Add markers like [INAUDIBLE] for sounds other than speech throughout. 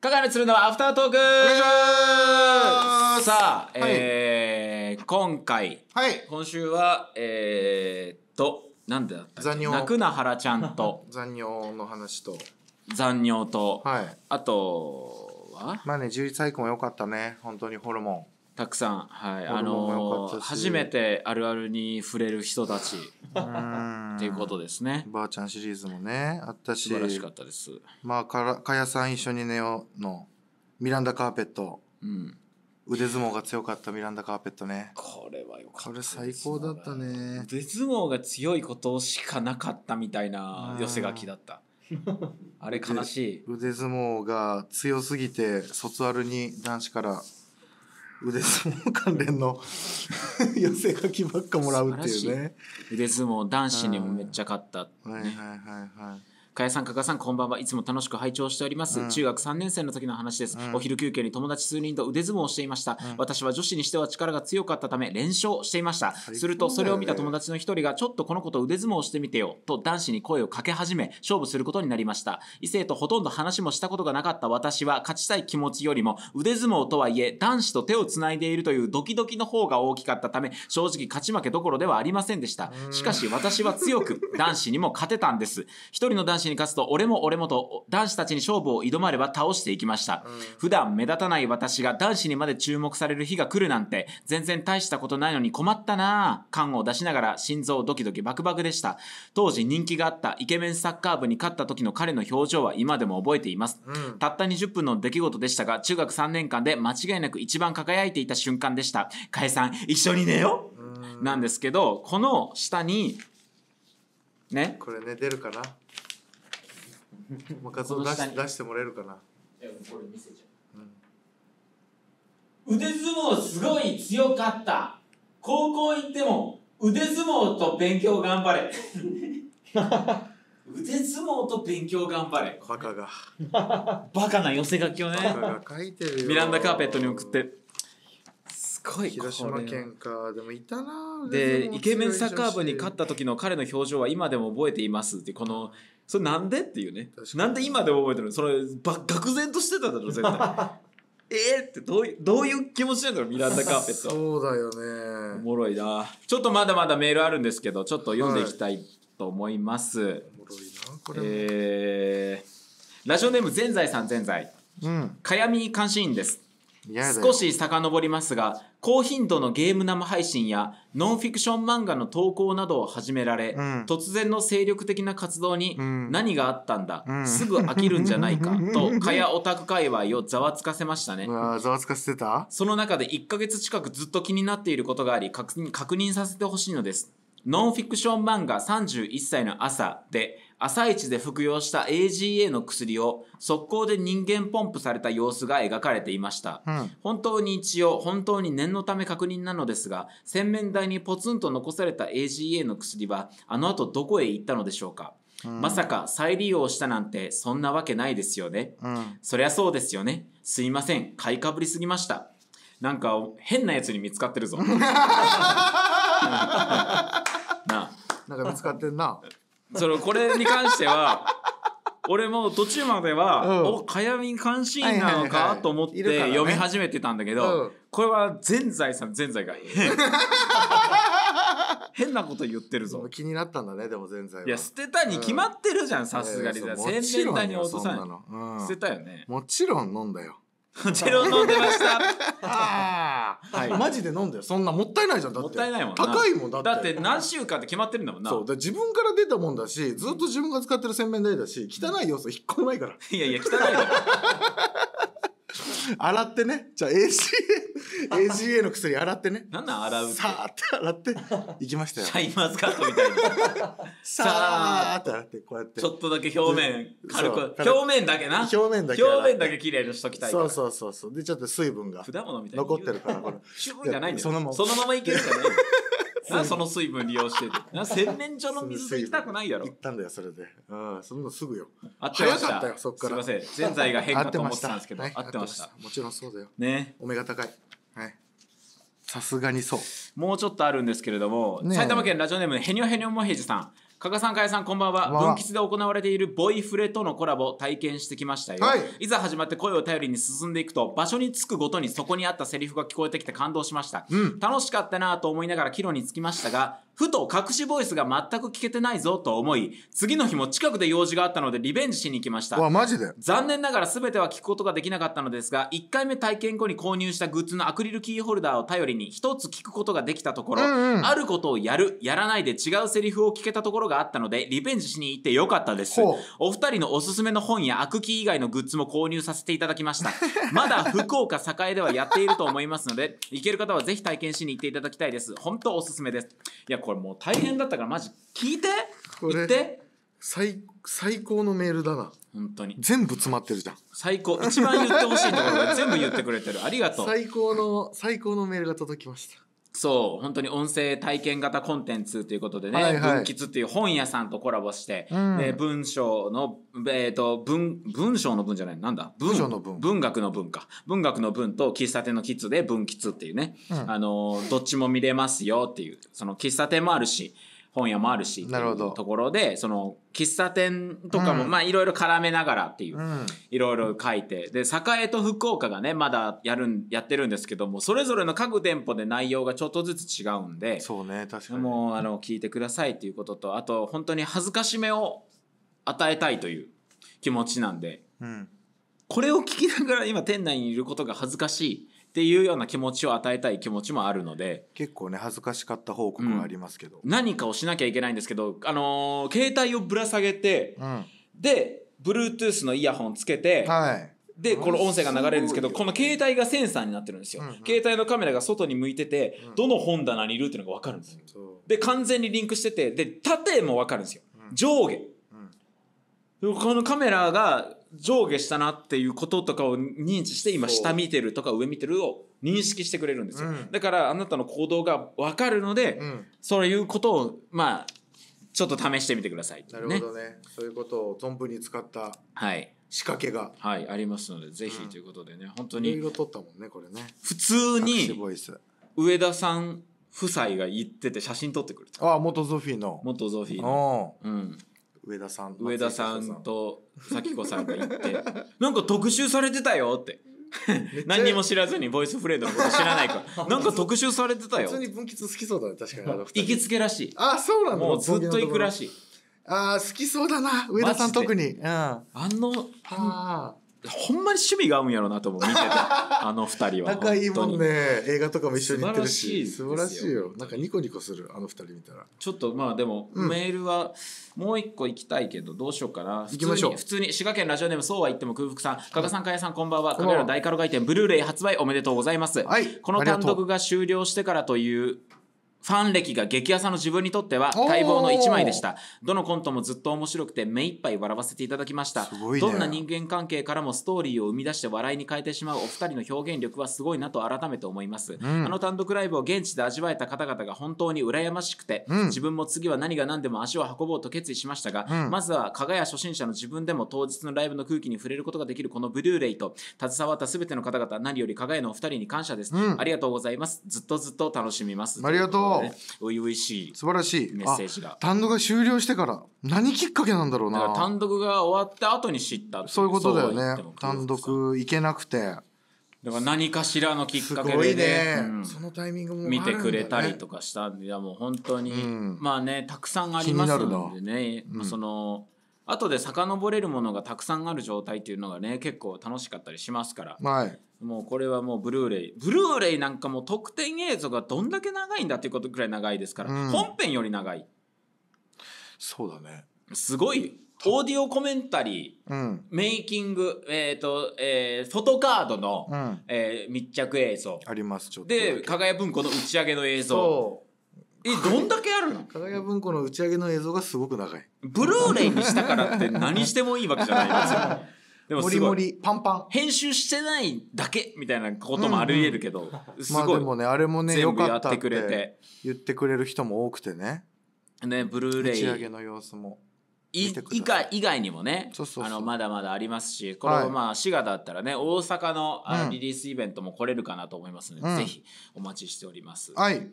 加賀美鶴のアフタートークさあ、はい、えー、今回、はい、今週は、えー、っと、なんでだった残尿。泣くなはらちゃんと。[LAUGHS] 残尿の話と。残尿と。はい。あとはまあね、11歳以降も良かったね。本当にホルモン。たくさん、はい、あの初めてあるあるに触れる人たちっていうことですねばあちゃんシリーズもねあったし素晴らしかったですまあかかやさん一緒に寝ようのミランダカーペット、うん、腕相撲が強かったミランダカーペットねこれはよかったこれ最高だったね腕相撲が強いことしかなかったみたいな寄せ書きだったあれ悲しい腕相撲が強すぎて卒アルに男子から腕相撲関連の [LAUGHS] 寄せ書きばっかもらうっていうね。腕相撲男子にもめっちゃ勝った、ね、はいはいはいはい。加谷さん、加賀さん、こんばんは。いつも楽しく拝聴しております。うん、中学3年生の時の話です、うん、お昼休憩に友達数人と腕相撲をしていました、うん、私は女子にしては力が強かったため、連勝していました。すると、それを見た友達の一人が、ちょっとこの子と腕相撲をしてみてよ、と男子に声をかけ始め、勝負することになりました。異性とほとんど話もしたことがなかった私は、勝ちたい気持ちよりも、腕相撲とはいえ、男子と手をつないでいるというドキドキの方が大きかったため、正直勝ち負けどころではありませんでした。しかし、私は強く、男子にも勝てたんです。一人の男子に勝つと、俺も俺もと男子たちに勝負を挑まれば倒していきました。うん、普段目立たない私が男子にまで注目される日が来るなんて、全然大したことないのに困ったなぁ。感を出しながら心臓ドキドキバクバクでした。当時人気があったイケメンサッカー部に勝った時の彼の表情は今でも覚えています。うん、たった20分の出来事でしたが、中学3年間で間違いなく一番輝いていた瞬間でした。かえさん、一緒に寝よなんですけど、この下に、ね。これね、出るかなまあ、カツオ出し出してもらえるかな。腕相撲すごい強かった。高校行っても腕相撲と勉強頑張れ。[LAUGHS] 腕相撲と勉強頑張れ。バカが。バカな寄せ書きをね。ミランダカーペットに送って。すごい広島県かでもいたなでイケメンサッカー部に勝った時の彼の表情は今でも覚えていますってこのそれなんでっていうねなんで今でも覚えてるのそれば愕然としてただろ絶対 [LAUGHS] えってどういうどういう気持ちなんだろうミランダ・カーペットそうだよねおもろいなちょっとまだまだメールあるんですけどちょっと読んでいきたいと思います、はい、おもろいなこれえー、ラジオネームぜんざいさんぜんざいかやみ監視員です少し遡りますが高頻度のゲーム生配信やノンフィクション漫画の投稿などを始められ、うん、突然の精力的な活動に何があったんだ、うん、すぐ飽きるんじゃないか [LAUGHS] とかやオタク界隈をざわつかせましたねざわつかせてたその中で1か月近くずっと気になっていることがあり確認させてほしいのですノンフィクション漫画31歳の朝で朝一で服用した AGA の薬を速攻で人間ポンプされた様子が描かれていました、うん、本当に一応本当に念のため確認なのですが洗面台にポツンと残された AGA の薬はあの後どこへ行ったのでしょうか、うん、まさか再利用したなんてそんなわけないですよね、うん、そりゃそうですよねすいません買いかぶりすぎましたなんか変なやつに見つかってるぞ [LAUGHS] なあなんか見つかってんなそのこれに関しては [LAUGHS] 俺も途中までは、うん、おかやみん監視員なのか、と思って読み始めてたんだけど、うん、これは全財産全財が [LAUGHS] 変なこと言ってるぞ気になったんだねでも全財はいや捨てたに決まってるじゃんさすがに洗面代に落とさない、うん、捨てたよねもちろん飲んだよ [LAUGHS] ゼロ飲んでました。あはい、マジで飲んだよ。そんなもったいないじゃん。だってもったいないもん。高いもんだって。だって何週間って決まってるんだもんな。そう。だ自分から出たもんだし、ずっと自分が使ってる洗面台だし、汚い要素一個もないから。いやいや、汚いか [LAUGHS] 洗ってね。じゃあ ACA AGA の薬洗ってね。なんなん洗うさーって洗って、行きましたよ。シャインマスカットみたいな。[LAUGHS] さーって洗って、こうやって。ちょっとだけ表面、軽く。表面だけな。表面だけ。表面だけ綺麗にしときたい。そうそうそうそう。で、ちょっと水分が。果物みたいに。残ってるから、これ。シューじゃないんだよ。そのまま。そのままいけるじゃない。[LAUGHS] なその水分利用して洗面所の水行きたくないやろ行ったんだよそれでうんそんなすぐよあってましたかったよすいません洗剤が変化と思ってたんですけど合ってましたもちろんそうだよねお目が高いさすがにそうもうちょっとあるんですけれども、ね、埼玉県ラジオネームへにょへにょもへじさん加賀さん、加谷さん、こんばんは。分吉で行われているボイフレとのコラボ体験してきましたよ。はい、いざ始まって声を頼りに進んでいくと、場所に着くごとにそこにあったセリフが聞こえてきて感動しました。うん、楽しかったなと思いながら帰路に着きましたが、ふと隠しボイスが全く聞けてないぞと思い、次の日も近くで用事があったのでリベンジしに行きました。わ、マジで残念ながら全ては聞くことができなかったのですが、1回目体験後に購入したグッズのアクリルキーホルダーを頼りに一つ聞くことができたところ、うんうん、あることをやる、やらないで違うセリフを聞けたところがあったので、リベンジしに行ってよかったです。お二人のおすすめの本やアクキー以外のグッズも購入させていただきました。[LAUGHS] まだ福岡栄ではやっていると思いますので、行ける方はぜひ体験しに行っていただきたいです。本当おすすめです。いや、これもう大変だったからマジ聞いてこ言って最最高のメールだな本当に全部詰まってるじゃん最高一番言ってほしいところが全部言ってくれてるありがとう最高の最高のメールが届きましたそう本当に音声体験型コンテンツということでね、はいはい、文吉っていう本屋さんとコラボして、うん、で文章の、えーと、文文章の文じゃないなんだ文章の文文学の文か文学の文と喫茶店のキッズで文吉っていうね、うん、あのどっちも見れますよっていうその喫茶店もあるし本屋もあるし、なるほど。ところで、その、喫茶店とかも、まあ、いろいろ絡めながらっていう、いろいろ書いて、で、栄と福岡がね、まだやるん、やってるんですけども、それぞれの各店舗で内容がちょっとずつ違うんで、そうね、確かに。もう、あの、聞いてくださいっていうことと、あと、本当に恥ずかしめを与えたいという気持ちなんで、うん。これを聞きながら今店内にいることが恥ずかしいっていうような気持ちを与えたい気持ちもあるので結構ね恥ずかしかった報告がありますけど、うん、何かをしなきゃいけないんですけど、あのー、携帯をぶら下げて、うん、で Bluetooth のイヤホンつけて、はい、でこの音声が流れるんですけどこの携帯がセンサーになってるんですよ、うんうん、携帯のカメラが外に向いてて、どの本棚にいるっていうのが分かるんですよ、で完全にリンクしててで縦も分かるんですよ上下、このカメラが上下したなっていうこととかを認知して今下見てるとか上見てるを認識してくれるんですよ、うん、だからあなたの行動が分かるので、うん、そういうことをまあちょっと試してみてください、ね、なるほどねそういうことを存分に使ったはい仕掛けが、はい、ありますのでぜひということでね、うん、本当にいろいろ取ったもんねこれね普通に上田さん夫妻が行ってて写真撮ってくるああ元ゾフィーの元ゾフィーのうん上田さん上田さんと咲子さんが行って [LAUGHS] なんか特集されてたよって何にも知らずにボイスフレードのこと知らないから [LAUGHS] なんか特集されてたよ普通に分岐好きそうだね確かに行きつけらしいあそうなのもうずっと行くらしいあ好きそうだな上田さん特に、うん、あのああほんまに趣味が合うんやろうなと思う見てた [LAUGHS] あの二人は仲いいもんね映画とかも一緒に行ってるし素晴らしいよなんかニコニコするあの二人見たらちょっとまあでも、うん、メールはもう一個行きたいけどどうしようかな行きましょう普通に滋賀県ラジオネームそうは言っても空腹さん加賀さん加谷さんこんばんはカメラ大カロ外店ブルーレイ発売おめでとうございます、はい、この単独が終了してからというファン歴が激浅の自分にとっては待望の一枚でしたどのコントもずっと面白くて目いっぱい笑わせていただきました、ね、どんな人間関係からもストーリーを生み出して笑いに変えてしまうお二人の表現力はすごいなと改めて思います、うん、あの単独ライブを現地で味わえた方々が本当に羨ましくて、うん、自分も次は何が何でも足を運ぼうと決意しましたが、うん、まずは加賀や初心者の自分でも当日のライブの空気に触れることができるこのブルーレイと携わった全ての方々何より加賀屋のお二人に感謝です、ありがとうございますずっとずっと楽しみますありがとうど初々しい素晴らしいメッセージが単独が終了してから何きっかけなんだろうな単独が終わった後に知ったそういうことだよね単独行けなくてだから何かしらのきっかけでね、ねうん、そのタイミングも、ね、見てくれたりとかしたんでいやもう本当に、うん、まあねたくさんありますのでね、うん、その後で遡れるものがたくさんある状態っていうのがね結構楽しかったりしますから、はい、もうこれはもうブルーレイブルーレイなんかもう特典映像がどんだけ長いんだっていうことくらい長いですから、うん、本編より長いそうだねすごいオーディオコメンタリー、うん、メイキング、えーとえー、フォトカードの、うん、えー、密着映像ありますで加賀谷文庫の打ち上げの映像えどんだけあるの加賀屋文庫の打ち上げの映像がすごく長いブルーレイにしたからって何してもいいわけじゃないですよ [LAUGHS] でももりもりパンパン編集してないだけみたいなこともあり得るけど、うんうん、すごい、まあ、でもねあれもね全部やってくれて言ってくれる人も多くてねねブルーレイ打ち上げの様子も以外以外にもねあのまだまだありますしこれも、まあ滋賀だったらね大阪のあのリリースイベントも来れるかなと思いますので、うん、ぜひお待ちしております。はい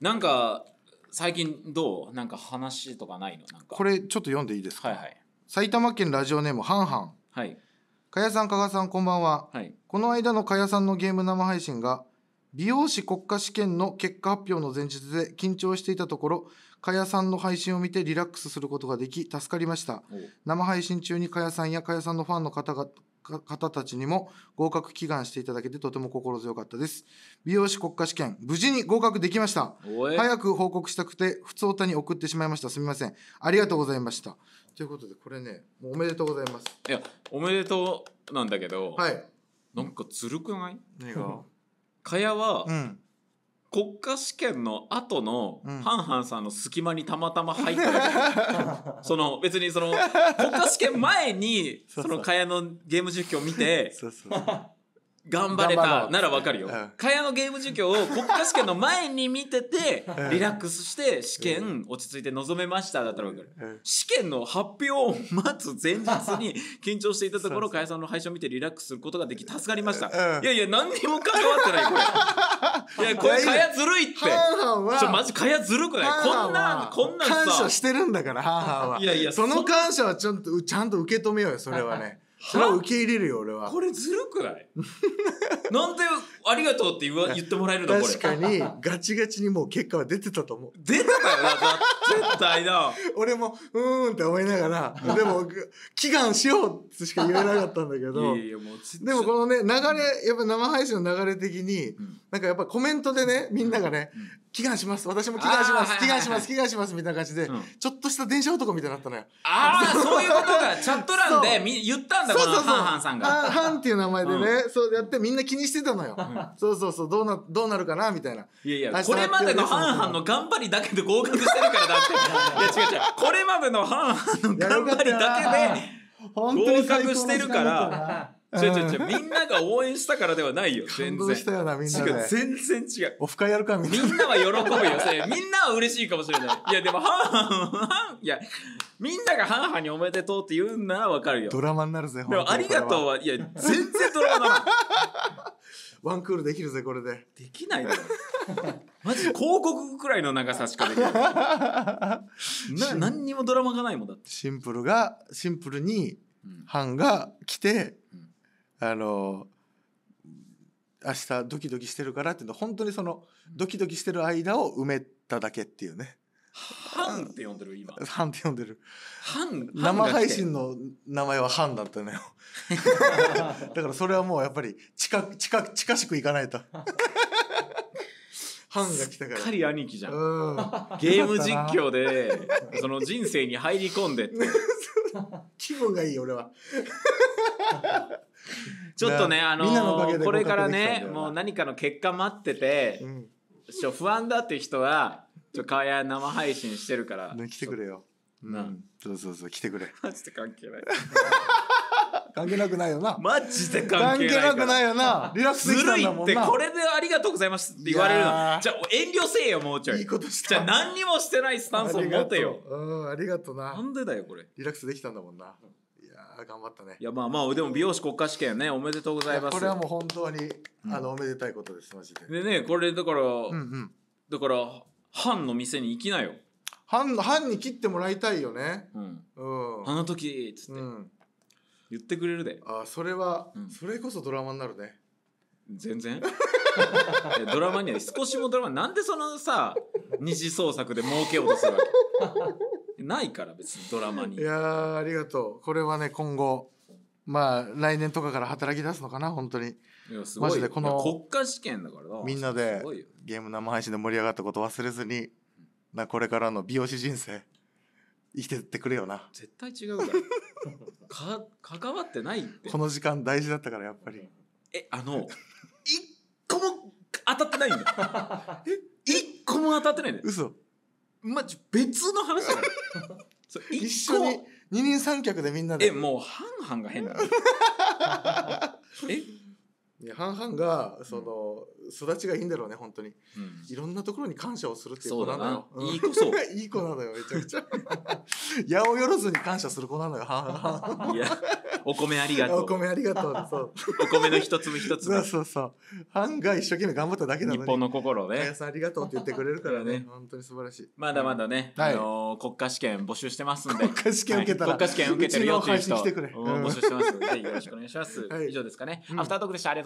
なんか最近どうなんか話とかないのなんかこれちょっと読んでいいですか、はいはい、埼玉県ラジオネームハンハン、はいかやさん加賀さんこんばんは、はい、この間のかやさんのゲーム生配信が美容師国家試験の結果発表の前日で緊張していたところかやさんの配信を見てリラックスすることができ助かりました生配信中にかやさんやかやさんのファンの方が方たちにも合格祈願していただけてとても心強かったです美容師国家試験無事に合格できました早く報告したくて普通たに送ってしまいましたすみませんありがとうございましたということでこれねおめでとうございますいやおめでとうなんだけどはいなんかずるくない何が [LAUGHS] かやは、うん国家試験の後のハンハンさんの隙間にたまたま入ったうん、[LAUGHS] その別にその国家試験前にその蚊帳のゲーム実況を見て頑張れたならわかるよ。蚊帳、うん、のゲーム授業を国家試験の前に見てて、リラックスして試験落ち着いて臨めましただったらわかる。試験の発表を待つ前日に [LAUGHS] 緊張していたところ、蚊帳さんの配信を見てリラックスすることができ、助かりました。いやいや、何にも関わってない、これ。[LAUGHS] いや、これ蚊帳ずるいって。ちょ、マジ蚊帳ずるくないこんな、こんなさ。感謝してるんだから、ははいやいや、その感謝はちゃんと、ちゃんと受け止めようよ、それはね。それを受け入れるよ俺はこれずるくない [LAUGHS] なんてありがとうって言わ言ってもらえるのこれ確かに [LAUGHS] ガチガチにもう結果は出てたと思う出たよな絶対な [LAUGHS] 俺もうーんって思いながらでも祈願しようってしか言えなかったんだけどでもこのね流れやっぱ生配信の流れ的に、うん、なんかやっぱコメントでねみんながね、うん祈願します。私も祈願します。祈願します。祈願します。みたいな感じで、うん、ちょっとした電車男みたいになったのよ。ああ、そういうことか。[LAUGHS] チャット欄でみ言ったんだ、そうそうハンハンさんが。ハンっていう名前でね、うん、そうやってみんな気にしてたのよ。[LAUGHS] そうそうそうどうなどうなるかなみたいないやいやこれまでの半々の頑張りだけで合格してるからだって [LAUGHS] いや違う違うこれまでの半々の頑張りだけで合格してるから違う違う違う、みんなが応援したからではないよ、全然。したよな、みんな全然違う。オフ会やるか、みんな。みんなは喜ぶよ、みんなは嬉しいかもしれない。いや、でも、半々、半、いや、みんながはんにおめでとうって言うならわかるよ。ドラマになるぜ、でも、ありがとうは、いや、全然ドラマなの。ワンクールできるぜ、これで。できないだろ。[LAUGHS] マジ広告くらいの長さしかできない。[LAUGHS] な何にもドラマがないもんだって。シンプルが、シンプルに、班が来て、うん、あの、明日ドキドキしてるからっていうの本当にそのドキドキしてる間を埋めただけっていうね。ハンって呼んでる今。ハンって呼んでる。ハン生配信の名前はハンだったのよ。[LAUGHS] だからそれはもうやっぱり近近近しくいかないと。[LAUGHS] ハンが来たから。すっかり兄貴じゃん。ゲーム実況でその人生に入り込んで [LAUGHS] 気分がいい俺は。ちょっとね、あのー、これからねもう何かの結果待ってて、うん、不安だって人はちょ、かや生配信してるから。ね、来てくれよ。うん。そうそうそう、来てくれ。マジで関係ない。[LAUGHS] 関係なくないよな。マジで関係なくないよな。リラックスするんだもんな。ずるいって、これでありがとうございますって言われるの。じゃあ、遠慮せえよ、もうちょい。いいことした。じゃあ、何にもしてないスタンスを持てよ。うん、ありがとうな。なんでだよ、これ。リラックスできたんだもんな。いや頑張ったね。いや、まあまあ、でも美容師国家試験ね、おめでとうございます。これはもう本当に、あの、おめでたいことです、マジで。でね、これ、だから、うんうん。だから、藩の店に行きなよ。藩藩に切ってもらいたいよね。うん。うん、あの時っつって、うん、言ってくれるで。あそれは、うん、それこそドラマになるね。全然 [LAUGHS] ドラマには少しもドラマなんでそのさ二次創作で儲けようとするわけ [LAUGHS] ないから別にドラマにいやありがとうこれはね今後まあ来年とかから働き出すのかな本当にマジでこの国家試験だからみんなでゲーム生配信で盛り上がったこと忘れずになこれからの美容師人生生きてってくれよな絶対違う [LAUGHS] からか関わってないってこの時間大事だったからやっぱりえあの一個も当たってないんだ [LAUGHS] 一個も当たってないんだ嘘まじ別の話だか一緒に二人三脚でみんなでえもう半々が変だ [LAUGHS] え半々がその、育ちがいいんだろうね本当に、いろんなところに感謝をするっていう子なのよ、いい子そう [LAUGHS] いい子なのよめちゃくちゃ八百万に感謝する子なのよ半々いやお米ありがとうお米ありがとうそうお米の一粒一粒そうそうハが一生懸命頑張っただけなのに日本の心ねさんありがとうって言ってくれるからねね本当に素晴らしいまだまだね、あのー、国家試験募集してますんで国家試験受けたら、はい、国家試験受けてるよっていう人、うん、募集してますのでよろしくお願いします、はい、以上ですかね、うん、アフタートークでしたありがとう